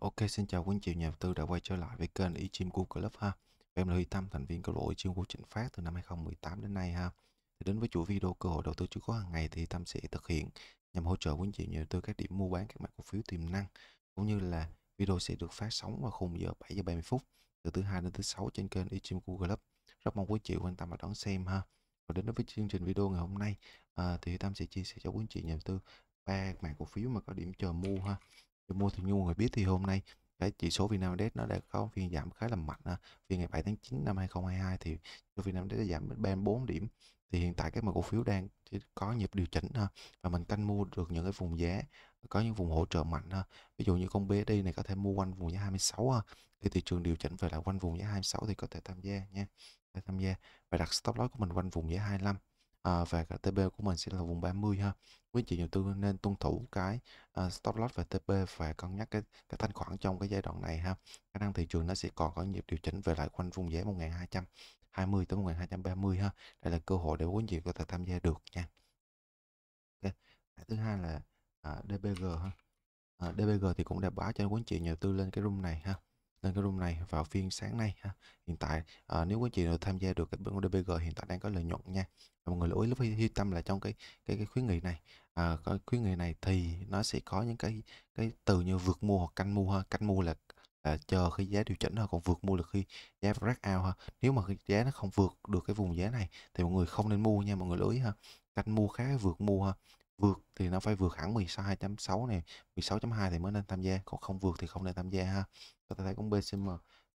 ok, xin chào quý anh chị nhà đầu tư đã quay trở lại với kênh Chim eChimco Club ha. Em là Huy Tâm, thành viên câu Chim của Trịnh Phát từ năm 2018 đến nay ha. Thì đến với chủ video cơ hội đầu tư chứng khoán hàng ngày thì Tâm sẽ thực hiện nhằm hỗ trợ quý anh chị nhà đầu tư các điểm mua bán các mã cổ phiếu tiềm năng cũng như là video sẽ được phát sóng vào khung giờ 7 giờ 30 phút từ thứ hai đến thứ sáu trên kênh Chim eChimco Club. Rất mong quý chị quan tâm và đón xem ha. Và đến với chương trình video ngày hôm nay à, thì Tâm sẽ chia sẻ cho quý anh chị nhà đầu tư ba mã cổ phiếu mà có điểm chờ mua ha để mua thì nhu người biết thì hôm nay cái chỉ số Vietnam Index nó đã có phiên giảm khá là mạnh ha. phiên ngày 7 tháng 9 năm 2022 thì cho Vietnam Index đã giảm đến 34 điểm thì hiện tại các mã cổ phiếu đang có nhịp điều chỉnh ha và mình canh mua được những cái vùng giá có những vùng hỗ trợ mạnh ha ví dụ như con BSD này có thể mua quanh vùng giá 26 ha thì thị trường điều chỉnh về lại quanh vùng giá 26 thì có thể tham gia nha tham gia và đặt stop loss của mình quanh vùng giá 25 à, và cả TP của mình sẽ là vùng 30 ha quý anh chị nhà tư nên tuân thủ cái uh, stop loss và TP và cân nhắc cái cái thanh khoản trong cái giai đoạn này ha khả năng thị trường nó sẽ còn có nhịp điều chỉnh về lại quanh vùng giá 1220 tới 1230 ha đây là cơ hội để quý anh chị có thể tham gia được nha okay. À, thứ hai là uh, à, DBG ha uh, ờ, DBG thì cũng đã báo cho quý anh chị nhà tư lên cái room này ha lên cái room này vào phiên sáng nay ha. hiện tại à, nếu quý chị nào tham gia được cái bên DBG hiện tại đang có lợi nhuận nha mọi người lưu ý lúc hy tâm là trong cái cái cái khuyến nghị này à, cái khuyến nghị này thì nó sẽ có những cái cái từ như vượt mua hoặc canh mua ha canh mua là là chờ khi giá điều chỉnh ha còn vượt mua là khi giá break out ha nếu mà cái giá nó không vượt được cái vùng giá này thì mọi người không nên mua nha mọi người lưu ý ha canh mua khá vượt mua ha vượt thì nó phải vượt hẳn 12.6 này 16.2 thì mới nên tham gia còn không vượt thì không nên tham gia ha có thể thấy cũng BCM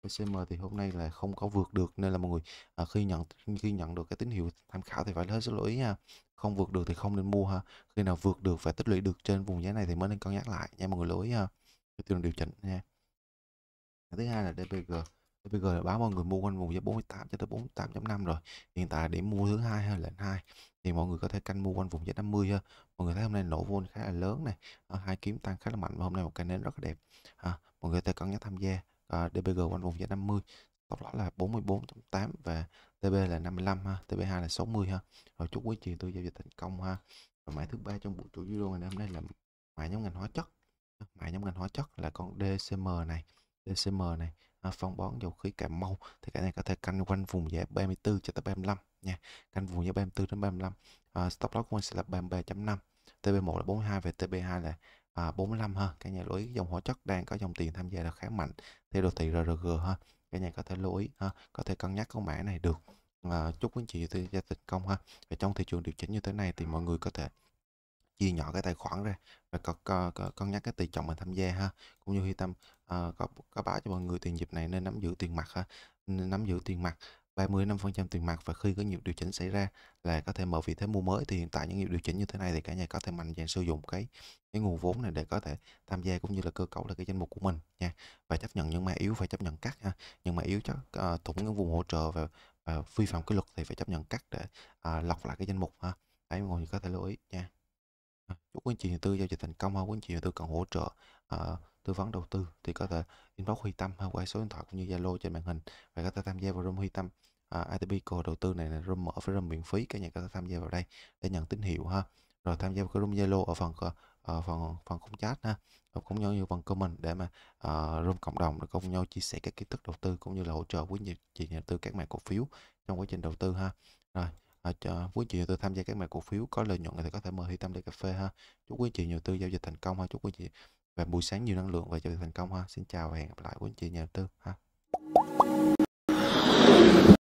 BCM thì hôm nay là không có vượt được nên là mọi người à, khi nhận khi nhận được cái tín hiệu tham khảo thì phải hết sức lưu ý nha không vượt được thì không nên mua ha khi nào vượt được và tích lũy được trên vùng giá này thì mới nên cân nhắc lại nha mọi người lưu ý ha tiêu điều chỉnh nha thứ hai là DPG TPG là báo mọi người mua quanh vùng giá 48 cho tới 48.5 rồi hiện tại điểm mua thứ hai hay lệnh hai thì mọi người có thể canh mua quanh vùng giá 50 ha mọi người thấy hôm nay nổ vôn khá là lớn này à, hai kiếm tăng khá là mạnh và hôm nay một cái nến rất là đẹp à, mọi người có thể cân nhắc tham gia à, DPG quanh vùng giá 50 tốc đó là 44.8 và TB là 55 ha TB2 là 60 ha rồi chúc quý chị tôi giao dịch thành công ha và mã thứ ba trong buổi chủ video ngày hôm nay là mã nhóm ngành hóa chất mã nhóm ngành hóa chất là con DCM này DCM này À, phân bón dầu khí Cà Mau thì cái này có thể canh quanh vùng giá 34 cho tới 35 nha canh vùng giá 34 đến 35 à, stop loss của mình sẽ là 33.5 TB1 là 42 về TB2 là à, 45 ha cái nhà lưu ý dòng hóa chất đang có dòng tiền tham gia là khá mạnh theo đồ thị RRG ha cái nhà có thể lưu ý ha có thể cân nhắc con mã này được à, chúc quý anh chị gia thành công ha và trong thị trường điều chỉnh như thế này thì mọi người có thể chia nhỏ cái tài khoản ra và có, có, có nhắc cái tỷ trọng mình tham gia ha cũng như khi tâm uh, có có báo cho mọi người tiền dịp này nên nắm giữ tiền mặt ha nên nắm giữ tiền mặt 30 trăm tiền mặt và khi có nhiều điều chỉnh xảy ra là có thể mở vị thế mua mới thì hiện tại những nhịp điều chỉnh như thế này thì cả nhà có thể mạnh dạn sử dụng cái cái nguồn vốn này để có thể tham gia cũng như là cơ cấu là cái danh mục của mình nha và chấp nhận những mã yếu phải chấp nhận cắt ha nhưng mà yếu chắc uh, ờ, thủng những vùng hỗ trợ và, và vi phạm cái luật thì phải chấp nhận cắt để uh, lọc lại cái danh mục ha đấy mọi người có thể lưu ý nha chúc quý anh chị nhà tư giao dịch thành công ha quý anh chị nhà tư cần hỗ trợ uh, tư vấn đầu tư thì có thể inbox Huy Tâm ha qua số điện thoại cũng như Zalo trên màn hình và có thể tham gia vào room Huy Tâm uh, ITP Core đầu tư này là room mở với room miễn phí các nhà có thể tham gia vào đây để nhận tín hiệu ha rồi tham gia vào cái room Zalo ở phần ở à, phần phần khung chat ha cũng nhau như phần comment để mà uh, room cộng đồng để cùng nhau chia sẻ các kiến thức đầu tư cũng như là hỗ trợ quý anh chị nhà tư các mảng cổ phiếu trong quá trình đầu tư ha rồi à, quý chị đầu tư tham gia các mã cổ phiếu có lợi nhuận thì có thể mời Hi Tâm đi cà phê ha chúc quý chị đầu tư giao dịch thành công ha chúc quý chị và buổi sáng nhiều năng lượng và giao dịch thành công ha xin chào và hẹn gặp lại quý chị nhà đầu tư ha